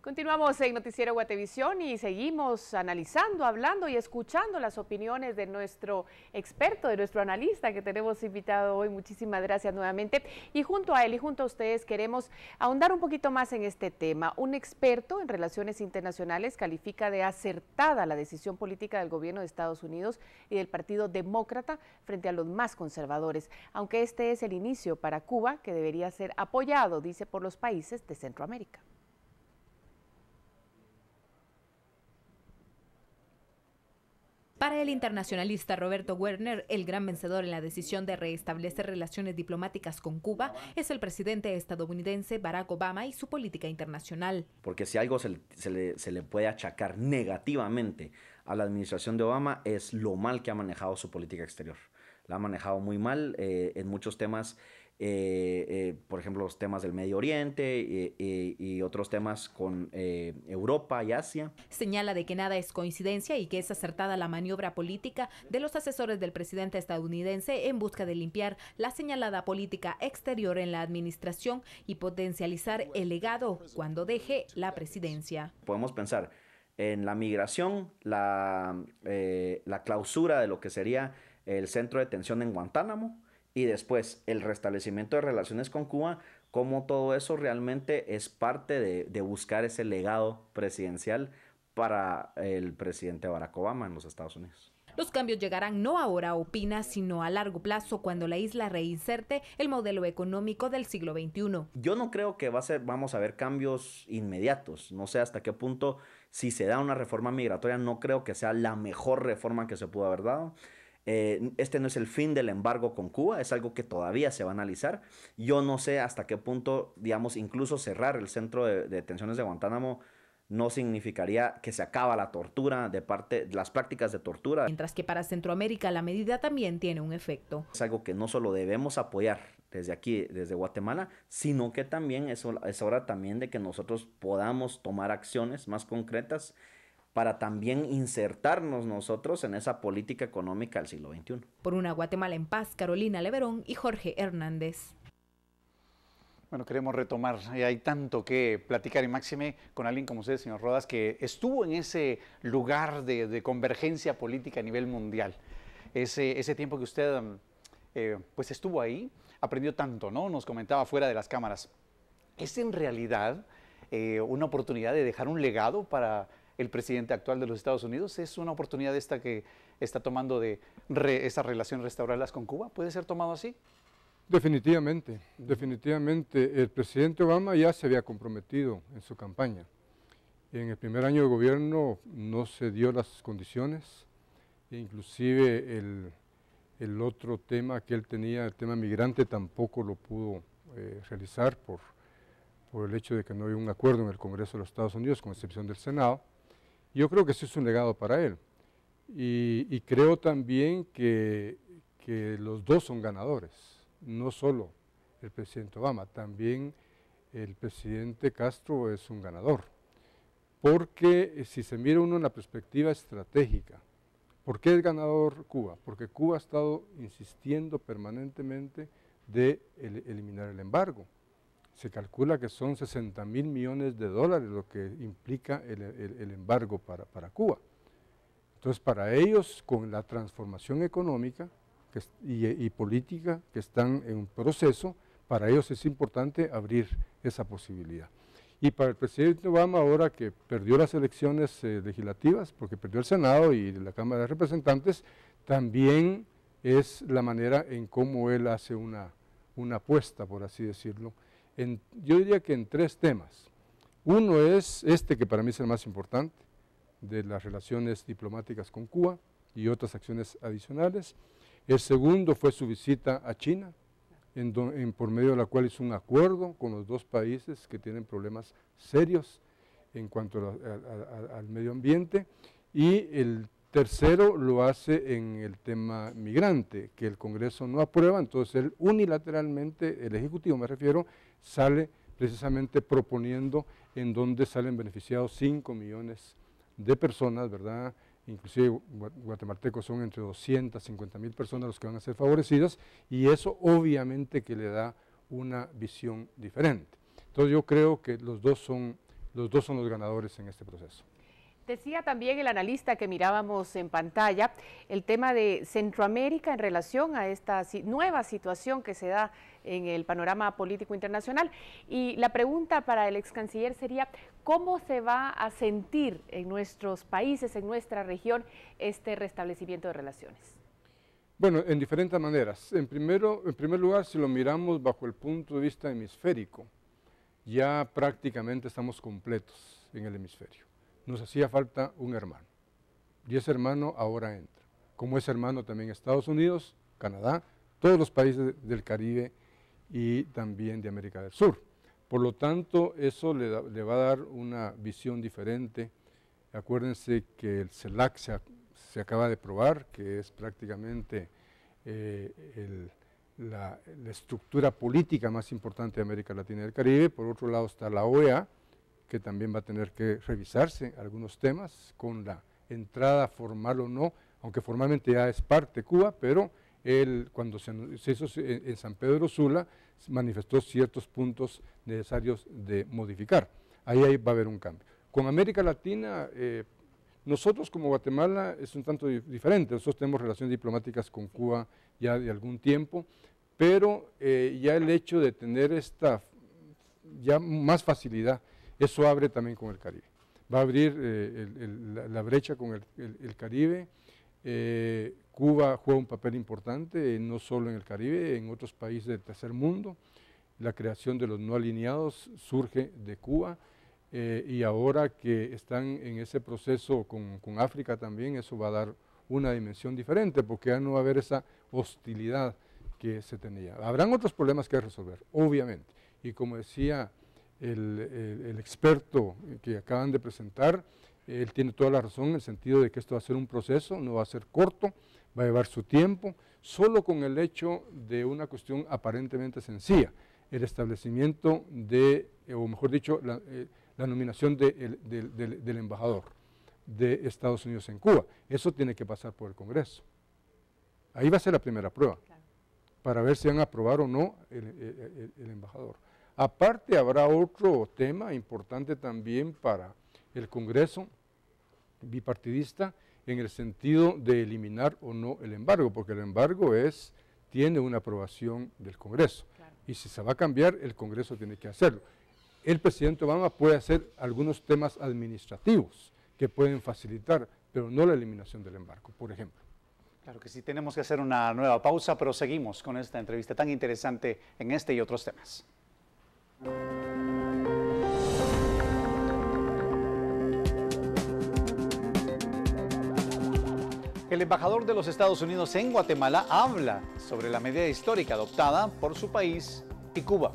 Continuamos en Noticiero Guatevisión y seguimos analizando, hablando y escuchando las opiniones de nuestro experto, de nuestro analista que tenemos invitado hoy. Muchísimas gracias nuevamente. Y junto a él y junto a ustedes queremos ahondar un poquito más en este tema. Un experto en relaciones internacionales califica de acertada la decisión política del gobierno de Estados Unidos y del Partido Demócrata frente a los más conservadores, aunque este es el inicio para Cuba que debería ser apoyado, dice, por los países de Centroamérica. Para el internacionalista Roberto Werner, el gran vencedor en la decisión de reestablecer relaciones diplomáticas con Cuba es el presidente estadounidense Barack Obama y su política internacional. Porque si algo se, le, puede achacar negativamente a la administración de Obama es lo mal que ha manejado su política exterior. La ha manejado muy mal eh, en muchos temas eh, eh, por ejemplo, los temas del Medio Oriente eh, y, otros temas con Europa y Asia. Señala de que nada es coincidencia y que es acertada la maniobra política de los asesores del presidente estadounidense en busca de limpiar la señalada política exterior en la administración y potencializar el legado cuando deje la presidencia. Podemos pensar en la migración, la, la clausura de lo que sería el centro de detención en Guantánamo, y después el restablecimiento de relaciones con Cuba, cómo todo eso realmente es parte de, buscar ese legado presidencial para el presidente Barack Obama en los Estados Unidos. Los cambios llegarán no ahora, opina, sino a largo plazo cuando la isla reinserte el modelo económico del siglo XXI. Yo no creo que va a ser, vamos a ver cambios inmediatos. No sé hasta qué punto, si se da una reforma migratoria, no creo que sea la mejor reforma que se pudo haber dado. Eh, este no es el fin del embargo con Cuba, es algo que todavía se va a analizar. Yo no sé hasta qué punto, digamos, incluso cerrar el centro de, detenciones de Guantánamo no significaría que se acaba la tortura de parte las prácticas de tortura. Mientras que para Centroamérica la medida también tiene un efecto. Es algo que no solo debemos apoyar desde aquí, desde Guatemala, sino que también es hora también de que nosotros podamos tomar acciones más concretas para también insertarnos nosotros en esa política económica del siglo XXI. Por una Guatemala en paz, Carolina Leverón y Jorge Hernández. Bueno, queremos retomar, hay tanto que platicar y máxime con alguien como usted, señor Rodas, que estuvo en ese lugar de, convergencia política a nivel mundial. Ese, ese tiempo que usted mm, eh, pues estuvo ahí, aprendió tanto, ¿no? Nos comentaba fuera de las cámaras. ¿Es en realidad eh, una oportunidad de dejar un legado para el presidente actual de los Estados Unidos. ¿Es una oportunidad esta que está tomando de esa relación restaurarlas con Cuba? ¿Puede ser tomado así? Definitivamente, definitivamente. El presidente Obama ya se había comprometido en su campaña. En el primer año de gobierno no se dio las condiciones, inclusive el, otro tema que él tenía, el tema migrante, tampoco lo pudo eh, realizar por, por el hecho de que no hay un acuerdo en el Congreso de los Estados Unidos, con excepción del Senado. Yo creo que eso es un legado para él. Y, creo también que, los dos son ganadores, no solo el presidente Obama, también el presidente Castro es un ganador. Porque eh, si se mira uno en la perspectiva estratégica, ¿por qué es ganador Cuba? Porque Cuba ha estado insistiendo permanentemente de eliminar el embargo se calcula que son 60 mil millones de dólares lo que implica el, embargo para, Cuba. Entonces, para ellos, con la transformación económica y, política que están en un proceso, para ellos es importante abrir esa posibilidad. Y para el presidente Obama, ahora que perdió las elecciones eh, legislativas, porque perdió el Senado y la Cámara de Representantes, también es la manera en cómo él hace una apuesta, por así decirlo, yo diría que en tres temas. Uno es este que para mí es el más importante, de las relaciones diplomáticas con Cuba y otras acciones adicionales. El segundo fue su visita a China, en por medio de la cual hizo un acuerdo con los dos países que tienen problemas serios en cuanto al medio ambiente. Y el Tercero, lo hace en el tema migrante, que el Congreso no aprueba, entonces él unilateralmente, el Ejecutivo me refiero, sale precisamente proponiendo en dónde salen beneficiados 5 millones de personas, ¿verdad? Inclusive guatemaltecos son entre 50 mil personas los que van a ser favorecidas y eso obviamente que le da una visión diferente. Entonces yo creo que los dos son los, dos son los ganadores en este proceso. Decía también el analista que mirábamos en pantalla el tema de Centroamérica en relación a esta nueva situación que se da en el panorama político internacional. Y la pregunta para el ex canciller sería, ¿cómo se va a sentir en nuestros países, en nuestra región, este restablecimiento de relaciones? Bueno, en diferentes maneras. En, en primer lugar, si lo miramos bajo el punto de vista hemisférico, ya prácticamente estamos completos en el hemisferio nos hacía falta un hermano. Y ese hermano ahora entra. Como ese hermano también Estados Unidos, Canadá, todos los países del Caribe y también de América del Sur. Por lo tanto, eso le, va a dar una visión diferente. Acuérdense que el CELAC se, acaba de probar, que es prácticamente eh, la, la, estructura política más importante de América Latina y del Caribe. Por otro lado está la OEA, que también va a tener que revisarse algunos temas con la entrada formal o no, aunque formalmente ya es parte Cuba, pero él, cuando se, hizo en, San Pedro Sula, manifestó ciertos puntos necesarios de modificar. Ahí, ahí va a haber un cambio. Con América Latina, eh, nosotros como Guatemala es un tanto diferente, nosotros tenemos relaciones diplomáticas con Cuba ya de algún tiempo, pero eh, ya el hecho de tener esta ya más facilidad eso abre también con el Caribe. Va a abrir eh, la, brecha con el, Caribe. Eh, Cuba juega un papel importante, eh, no solo en el Caribe, en otros países del tercer mundo. La creación de los no alineados surge de Cuba y ahora que están en ese proceso con, con África también, eso va a dar una dimensión diferente porque ya no va a haber esa hostilidad que se tenía. Habrán otros problemas que resolver, obviamente. Y como decía el, experto que acaban de presentar, él tiene toda la razón en el sentido de que esto va a ser un proceso, no va a ser corto, va a llevar su tiempo, solo con el hecho de una cuestión aparentemente sencilla, el establecimiento de, eh, o mejor dicho, la, eh, nominación del, embajador de Estados Unidos en Cuba. Eso tiene que pasar por el Congreso. Ahí va a ser la primera prueba, para ver si van a aprobar o no el embajador. Aparte habrá otro tema importante también para el Congreso bipartidista en el sentido de eliminar o no el embargo, porque el embargo es tiene una aprobación del Congreso. Y si se va a cambiar, el Congreso tiene que hacerlo. El presidente Obama puede hacer algunos temas administrativos que pueden facilitar, pero no la eliminación del embargo, por ejemplo. Claro que sí, tenemos que hacer una nueva pausa, pero seguimos con esta entrevista tan interesante en este y otros temas. El embajador de los Estados Unidos en Guatemala habla sobre la medida histórica adoptada por su país y Cuba.